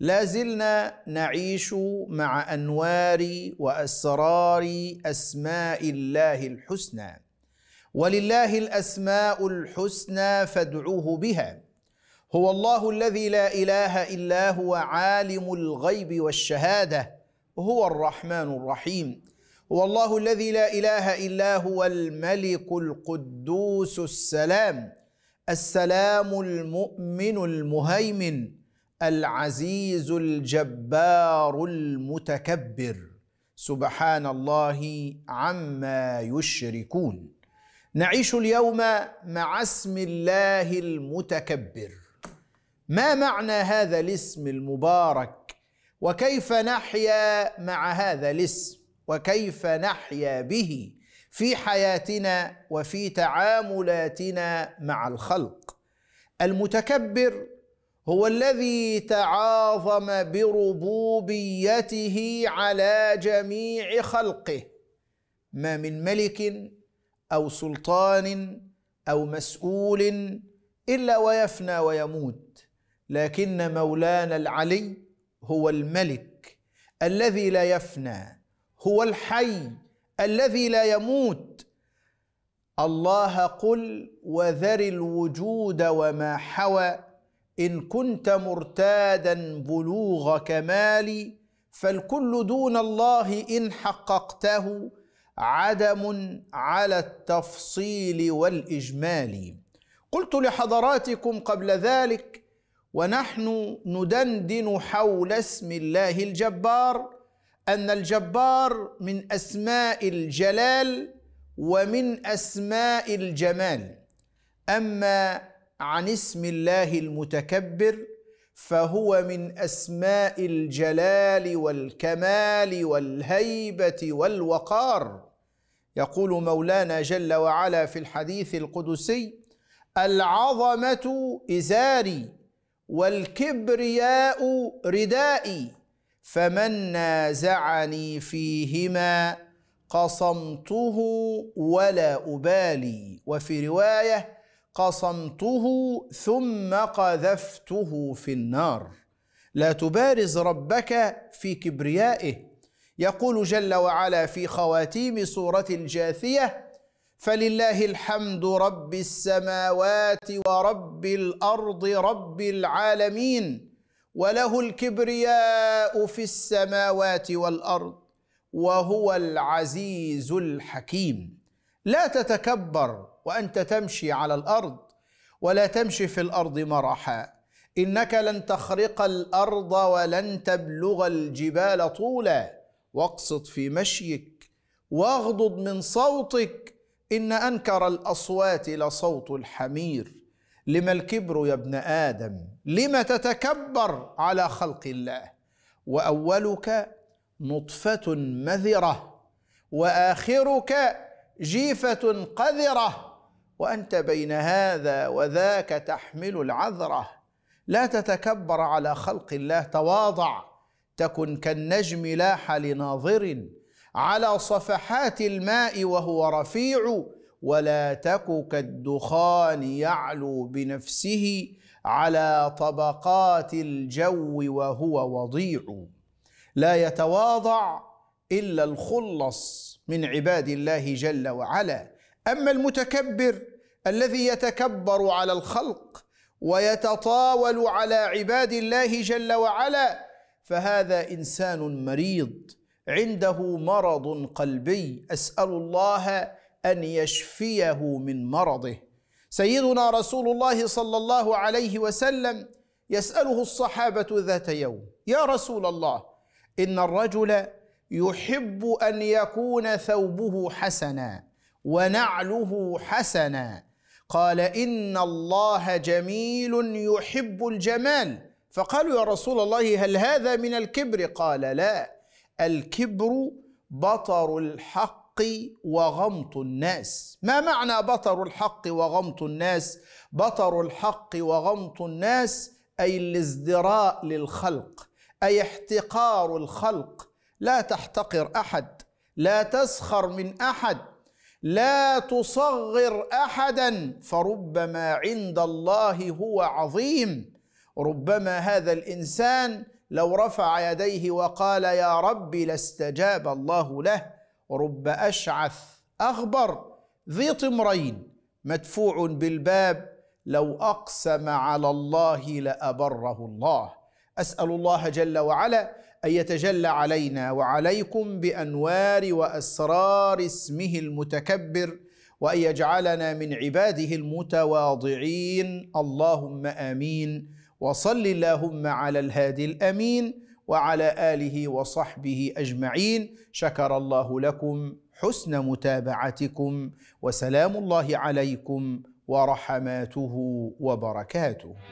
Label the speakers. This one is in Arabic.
Speaker 1: لا زلنا نعيش مع انوار واسرار اسماء الله الحسنى ولله الاسماء الحسنى فادعوه بها هو الله الذي لا اله الا هو عالم الغيب والشهاده هو الرحمن الرحيم هو الله الذي لا اله الا هو الملك القدوس السلام السلام المؤمن المهيمن العزيز الجبار المتكبر سبحان الله عما يشركون نعيش اليوم مع اسم الله المتكبر ما معنى هذا الاسم المبارك وكيف نحيا مع هذا الاسم وكيف نحيا به في حياتنا وفي تعاملاتنا مع الخلق المتكبر هو الذي تعاظم بربوبيته على جميع خلقه ما من ملك او سلطان او مسؤول الا ويفنى ويموت لكن مولانا العلي هو الملك الذي لا يفنى هو الحي الذي لا يموت الله قل وذر الوجود وما حوى إن كنت مرتادا بلوغ كمالي فالكل دون الله إن حققته عدم على التفصيل والإجمال قلت لحضراتكم قبل ذلك ونحن ندندن حول اسم الله الجبار أن الجبار من أسماء الجلال ومن أسماء الجمال أما عن اسم الله المتكبر فهو من اسماء الجلال والكمال والهيبه والوقار يقول مولانا جل وعلا في الحديث القدسي العظمه ازاري والكبرياء ردائي فمن نازعني فيهما قصمته ولا ابالي وفي روايه قصمته ثم قذفته في النار لا تبارز ربك في كبريائه يقول جل وعلا في خواتيم سوره الجاثيه فلله الحمد رب السماوات ورب الارض رب العالمين وله الكبرياء في السماوات والارض وهو العزيز الحكيم لا تتكبر وانت تمشي على الارض ولا تمشي في الارض مرحا انك لن تخرق الارض ولن تبلغ الجبال طولا واقصد في مشيك واغضض من صوتك ان انكر الاصوات لصوت الحمير لما الكبر يا ابن ادم لم تتكبر على خلق الله واولك نطفه مذره واخرك جيفة قذرة وأنت بين هذا وذاك تحمل العذرة لا تتكبر على خلق الله تواضع تكن كالنجم لاح لناظر على صفحات الماء وهو رفيع ولا تك كالدخان يعلو بنفسه على طبقات الجو وهو وضيع لا يتواضع إلا الخلص من عباد الله جل وعلا أما المتكبر الذي يتكبر على الخلق ويتطاول على عباد الله جل وعلا فهذا إنسان مريض عنده مرض قلبي أسأل الله أن يشفيه من مرضه سيدنا رسول الله صلى الله عليه وسلم يسأله الصحابة ذات يوم يا رسول الله إن الرجل يحب ان يكون ثوبه حسنا ونعله حسنا قال ان الله جميل يحب الجمال فقالوا يا رسول الله هل هذا من الكبر قال لا الكبر بطر الحق وغمط الناس ما معنى بطر الحق وغمط الناس بطر الحق وغمط الناس اي الازدراء للخلق اي احتقار الخلق لا تحتقر احد لا تسخر من احد لا تصغر احدا فربما عند الله هو عظيم ربما هذا الانسان لو رفع يديه وقال يا رب لاستجاب الله له رب اشعث اغبر ذي طمرين مدفوع بالباب لو اقسم على الله لابره الله اسال الله جل وعلا أن يتجلى علينا وعليكم بأنوار وأسرار اسمه المتكبر وأن يجعلنا من عباده المتواضعين اللهم آمين وصل اللهم على الهادي الأمين وعلى آله وصحبه أجمعين شكر الله لكم حسن متابعتكم وسلام الله عليكم ورحماته وبركاته